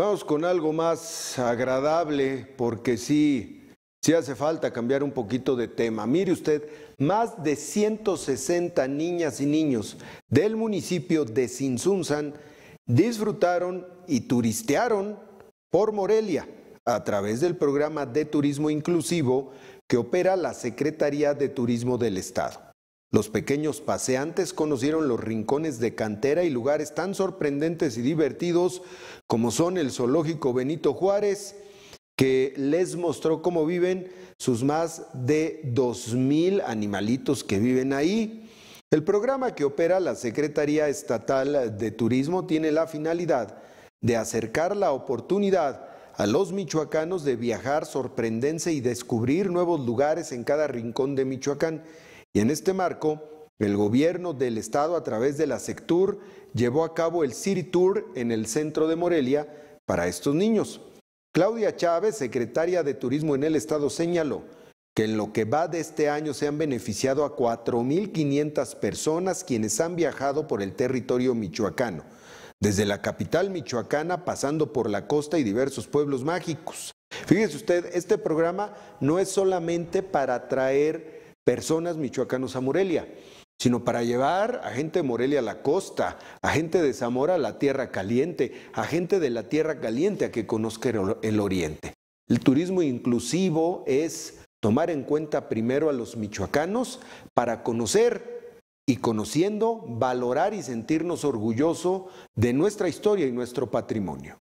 Vamos con algo más agradable, porque sí, hace falta cambiar un poquito de tema. Mire usted, más de 160 niñas y niños del municipio de Sinsunzan disfrutaron y turistearon por Morelia a través del programa de turismo inclusivo que opera la Secretaría de Turismo del Estado. Los pequeños paseantes conocieron los rincones de cantera y lugares tan sorprendentes y divertidos como son el zoológico Benito Juárez, que les mostró cómo viven sus más de 2.000 animalitos que viven ahí. El programa que opera la Secretaría Estatal de Turismo tiene la finalidad de acercar la oportunidad a los michoacanos de viajar, sorprenderse y descubrir nuevos lugares en cada rincón de Michoacán. Y en este marco, el gobierno del estado a través de la Sectur llevó a cabo el City Tour en el centro de Morelia para estos niños. Claudia Chávez, secretaria de Turismo en el estado, señaló que en lo que va de este año se han beneficiado a 4.500 personas quienes han viajado por el territorio michoacano, desde la capital michoacana pasando por la costa y diversos pueblos mágicos. Fíjese usted, este programa no es solamente para traer personas michoacanos a Morelia, sino para llevar a gente de Morelia a la costa, a gente de Zamora a la tierra caliente, a gente de la tierra caliente a que conozca el oriente. El turismo inclusivo es tomar en cuenta primero a los michoacanos para conocer y conociendo, valorar y sentirnos orgullosos de nuestra historia y nuestro patrimonio.